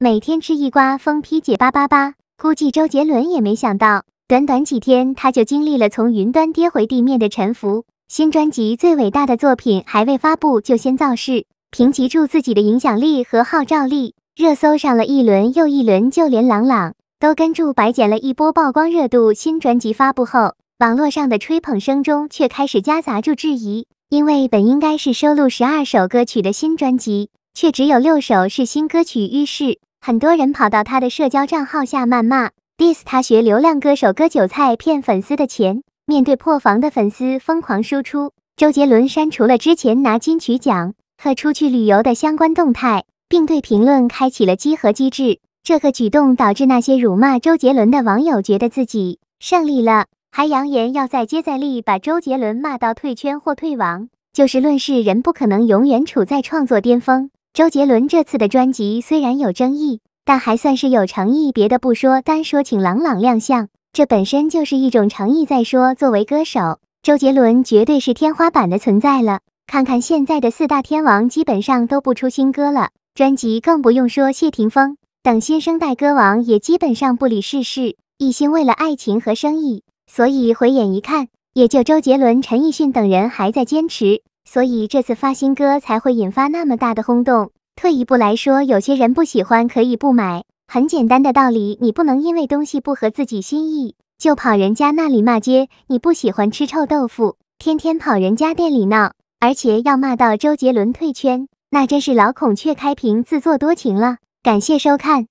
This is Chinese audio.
每天吃一瓜，疯批解八八八。估计周杰伦也没想到，短短几天他就经历了从云端跌回地面的沉浮。新专辑《最伟大的作品》还未发布，就先造势，凭借助自己的影响力和号召力。热搜上了一轮又一轮，就连朗朗都跟住白捡了一波曝光热度。新专辑发布后，网络上的吹捧声中却开始夹杂住质疑，因为本应该是收录十二首歌曲的新专辑，却只有六首是新歌曲于是很多人跑到他的社交账号下谩骂、diss 他学流量歌手割韭菜骗粉丝的钱。面对破防的粉丝疯狂输出，周杰伦删除了之前拿金曲奖和出去旅游的相关动态，并对评论开启了激核机制。这个举动导致那些辱骂周杰伦的网友觉得自己胜利了，还扬言要再接再厉把周杰伦骂到退圈或退网。就事论事，人不可能永远处在创作巅峰。周杰伦这次的专辑虽然有争议，但还算是有诚意。别的不说，单说请朗朗亮相，这本身就是一种诚意。再说，作为歌手，周杰伦绝对是天花板的存在了。看看现在的四大天王，基本上都不出新歌了，专辑更不用说。谢霆锋等新生代歌王也基本上不理世事，一心为了爱情和生意。所以回眼一看，也就周杰伦、陈奕迅等人还在坚持。所以这次发新歌才会引发那么大的轰动。退一步来说，有些人不喜欢可以不买，很简单的道理。你不能因为东西不合自己心意就跑人家那里骂街。你不喜欢吃臭豆腐，天天跑人家店里闹，而且要骂到周杰伦退圈，那真是老孔雀开屏，自作多情了。感谢收看。